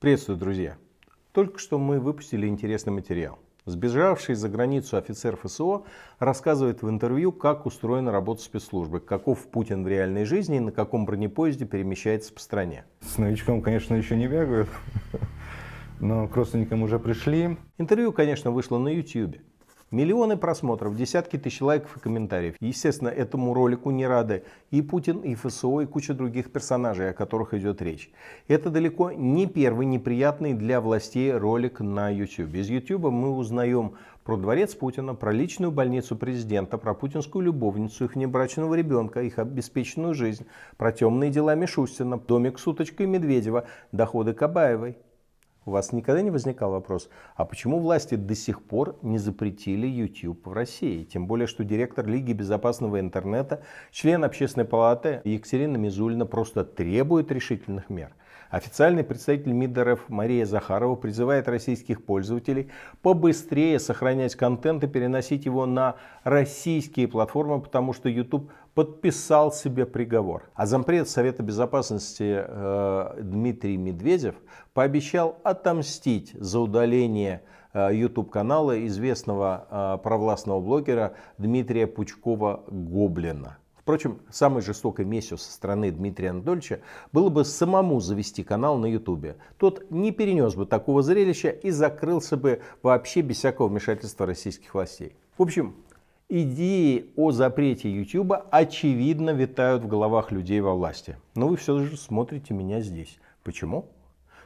Приветствую, друзья! Только что мы выпустили интересный материал. Сбежавший за границу офицер ФСО рассказывает в интервью, как устроена работа спецслужбы, каков Путин в реальной жизни и на каком бронепоезде перемещается по стране. С новичком, конечно, еще не бегают, но к родственникам уже пришли. Интервью, конечно, вышло на YouTube. Миллионы просмотров, десятки тысяч лайков и комментариев. Естественно, этому ролику не рады и Путин, и ФСО, и куча других персонажей, о которых идет речь. Это далеко не первый неприятный для властей ролик на YouTube. Без YouTube мы узнаем про дворец Путина, про личную больницу президента, про путинскую любовницу, их небрачного ребенка, их обеспеченную жизнь, про темные дела Мишустина, домик с уточкой Медведева, доходы Кабаевой. У вас никогда не возникал вопрос, а почему власти до сих пор не запретили YouTube в России? Тем более, что директор Лиги безопасного интернета, член общественной палаты Екатерина Мизульна просто требует решительных мер. Официальный представитель МИД РФ Мария Захарова призывает российских пользователей побыстрее сохранять контент и переносить его на российские платформы, потому что YouTube подписал себе приговор. А зампред Совета Безопасности э, Дмитрий Медведев пообещал отомстить за удаление э, YouTube-канала известного э, провластного блогера Дмитрия Пучкова-Гоблина. Впрочем, самой жестокой местью со стороны Дмитрия Анатольевича было бы самому завести канал на Ютубе. Тот не перенес бы такого зрелища и закрылся бы вообще без всякого вмешательства российских властей. В общем, идеи о запрете Ютуба очевидно витают в головах людей во власти. Но вы все же смотрите меня здесь. Почему?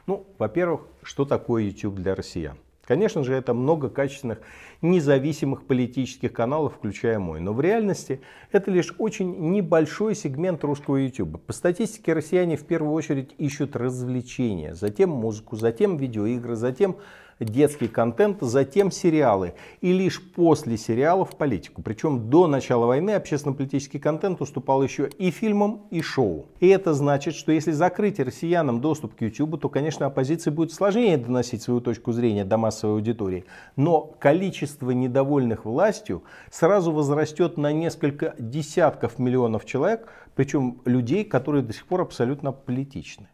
Ну, во-первых, что такое YouTube для россиян? Конечно же, это много качественных независимых политических каналов, включая мой. Но в реальности это лишь очень небольшой сегмент русского YouTube. По статистике россияне в первую очередь ищут развлечения, затем музыку, затем видеоигры, затем детский контент, затем сериалы. И лишь после сериалов политику. Причем до начала войны общественно-политический контент уступал еще и фильмам, и шоу. И это значит, что если закрыть россиянам доступ к YouTube, то, конечно, оппозиции будет сложнее доносить свою точку зрения до массовой аудитории. Но количество недовольных властью сразу возрастет на несколько десятков миллионов человек, причем людей, которые до сих пор абсолютно политичны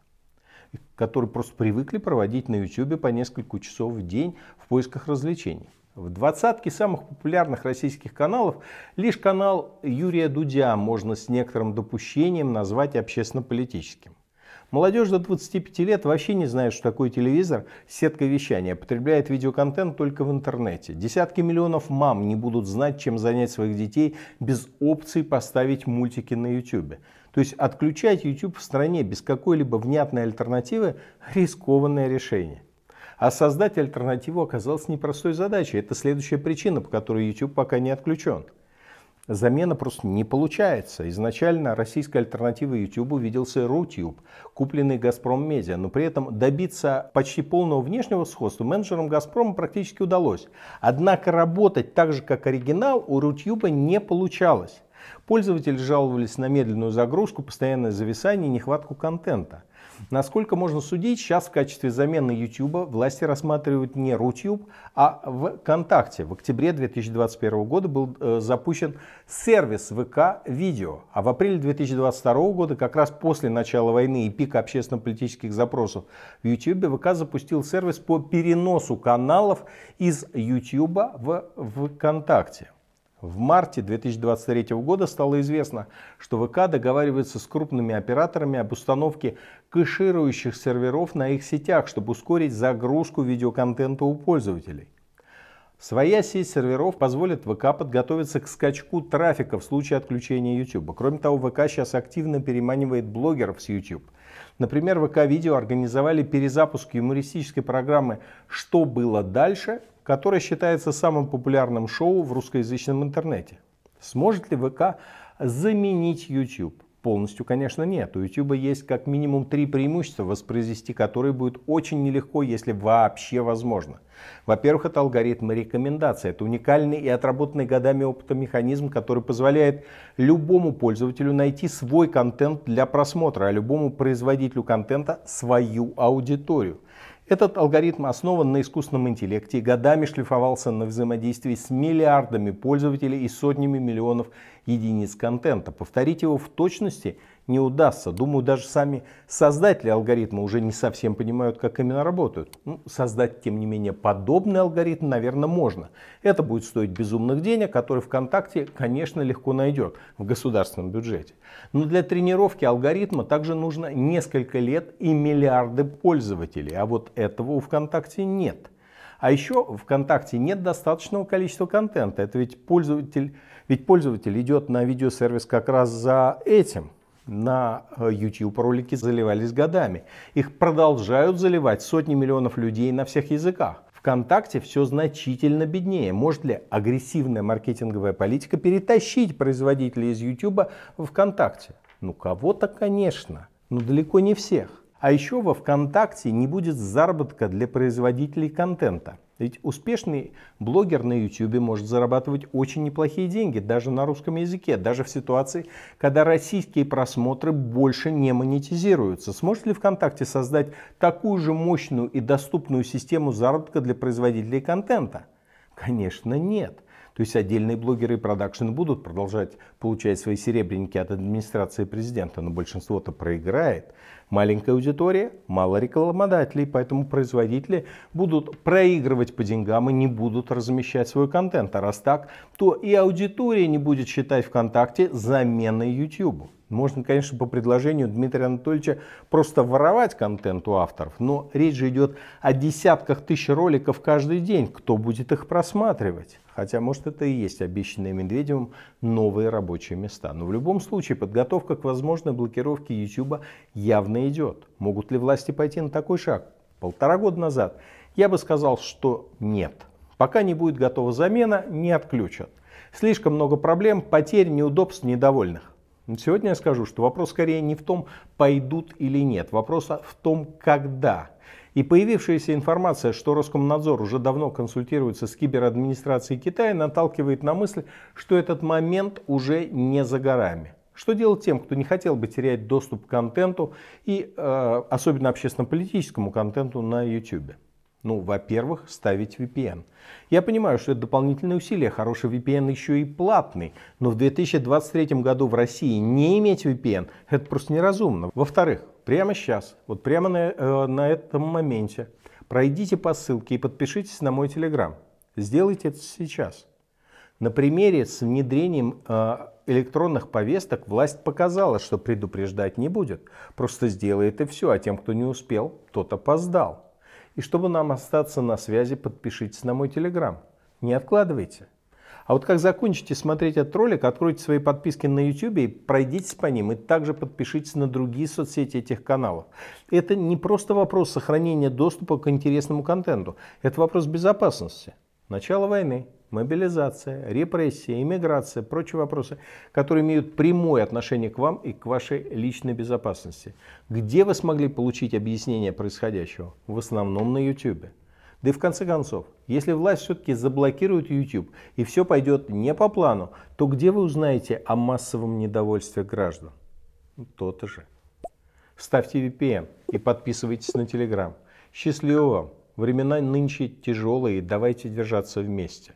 которые просто привыкли проводить на YouTube по несколько часов в день в поисках развлечений. В двадцатке самых популярных российских каналов лишь канал Юрия Дудя можно с некоторым допущением назвать общественно-политическим. Молодежь до 25 лет вообще не знает, что такое телевизор, сетка вещания, потребляет видеоконтент только в интернете. Десятки миллионов мам не будут знать, чем занять своих детей без опции поставить мультики на YouTube. То есть отключать YouTube в стране без какой-либо внятной альтернативы – рискованное решение. А создать альтернативу оказалось непростой задачей. Это следующая причина, по которой YouTube пока не отключен – замена просто не получается. Изначально российской альтернативой YouTube виделся Рутюб, купленный Газпром Медиа, но при этом добиться почти полного внешнего сходства менеджерам Газпрома практически удалось. Однако работать так же, как оригинал, у Рутюба не получалось. Пользователи жаловались на медленную загрузку, постоянное зависание и нехватку контента. Насколько можно судить, сейчас в качестве замены YouTube власти рассматривают не Рутюб, а ВКонтакте. В октябре 2021 года был э, запущен сервис ВК «Видео», а в апреле 2022 года, как раз после начала войны и пика общественно-политических запросов в YouTube, ВК запустил сервис по переносу каналов из YouTube в ВКонтакте. В марте 2023 года стало известно, что ВК договаривается с крупными операторами об установке кэширующих серверов на их сетях, чтобы ускорить загрузку видеоконтента у пользователей. Своя сеть серверов позволит ВК подготовиться к скачку трафика в случае отключения YouTube. Кроме того, ВК сейчас активно переманивает блогеров с YouTube. Например, ВК-видео организовали перезапуск юмористической программы «Что было дальше», которая считается самым популярным шоу в русскоязычном интернете. Сможет ли ВК заменить YouTube? Полностью, конечно, нет. У YouTube есть как минимум три преимущества, воспроизвести которые будет очень нелегко, если вообще возможно. Во-первых, это алгоритмы рекомендаций. Это уникальный и отработанный годами опыта механизм, который позволяет любому пользователю найти свой контент для просмотра, а любому производителю контента свою аудиторию. Этот алгоритм основан на искусственном интеллекте и годами шлифовался на взаимодействии с миллиардами пользователей и сотнями миллионов единиц контента. Повторить его в точности не удастся. Думаю, даже сами создатели алгоритма уже не совсем понимают, как именно работают. Ну, создать, тем не менее, подобный алгоритм, наверное, можно. Это будет стоить безумных денег, которые ВКонтакте, конечно, легко найдет в государственном бюджете. Но для тренировки алгоритма также нужно несколько лет и миллиарды пользователей. А вот этого у ВКонтакте нет. А еще ВКонтакте нет достаточного количества контента. Это ведь пользователь, ведь пользователь идет на видеосервис как раз за этим на э, YouTube ролики заливались годами. Их продолжают заливать сотни миллионов людей на всех языках. ВКонтакте все значительно беднее. Может ли агрессивная маркетинговая политика перетащить производителей из YouTube в ВКонтакте? Ну кого-то, конечно, но далеко не всех. А еще во ВКонтакте не будет заработка для производителей контента. Ведь успешный блогер на YouTube может зарабатывать очень неплохие деньги, даже на русском языке, даже в ситуации, когда российские просмотры больше не монетизируются. Сможет ли ВКонтакте создать такую же мощную и доступную систему заработка для производителей контента? Конечно, нет. То есть отдельные блогеры и продакшн будут продолжать получать свои серебряники от администрации президента, но большинство-то проиграет. Маленькая аудитория, мало рекламодателей, поэтому производители будут проигрывать по деньгам и не будут размещать свой контент. А раз так, то и аудитория не будет считать ВКонтакте заменой YouTube. Можно, конечно, по предложению Дмитрия Анатольевича просто воровать контент у авторов, но речь же идет о десятках тысяч роликов каждый день. Кто будет их просматривать? Хотя, может, это и есть обещанные Медведевым новые рабочие места. Но в любом случае подготовка к возможной блокировке YouTube явно идет. Могут ли власти пойти на такой шаг? Полтора года назад я бы сказал, что нет. Пока не будет готова замена, не отключат. Слишком много проблем, потерь, неудобств, недовольных. Сегодня я скажу, что вопрос скорее не в том, пойдут или нет, вопрос в том, когда. И появившаяся информация, что Роскомнадзор уже давно консультируется с киберадминистрацией Китая, наталкивает на мысль, что этот момент уже не за горами. Что делать тем, кто не хотел бы терять доступ к контенту и э, особенно общественно-политическому контенту на YouTube? Ну, во-первых, ставить VPN. Я понимаю, что это дополнительные усилия, хороший VPN еще и платный, но в 2023 году в России не иметь VPN – это просто неразумно. Во-вторых, прямо сейчас, вот прямо на, э, на этом моменте, пройдите по ссылке и подпишитесь на мой Телеграм. Сделайте это сейчас. На примере с внедрением а, электронных повесток власть показала, что предупреждать не будет. Просто сделает и все, а тем, кто не успел, тот опоздал. И чтобы нам остаться на связи, подпишитесь на мой телеграм. Не откладывайте. А вот как закончите смотреть этот ролик, откройте свои подписки на YouTube и пройдитесь по ним, и также подпишитесь на другие соцсети этих каналов. Это не просто вопрос сохранения доступа к интересному контенту, это вопрос безопасности. Начало войны мобилизация, репрессия, иммиграция, прочие вопросы, которые имеют прямое отношение к вам и к вашей личной безопасности. Где вы смогли получить объяснение происходящего? В основном на YouTube. Да и в конце концов, если власть все-таки заблокирует YouTube и все пойдет не по плану, то где вы узнаете о массовом недовольстве граждан? То-то же. Ставьте VPN и подписывайтесь на Telegram. Счастливо вам! Времена нынче тяжелые, давайте держаться вместе.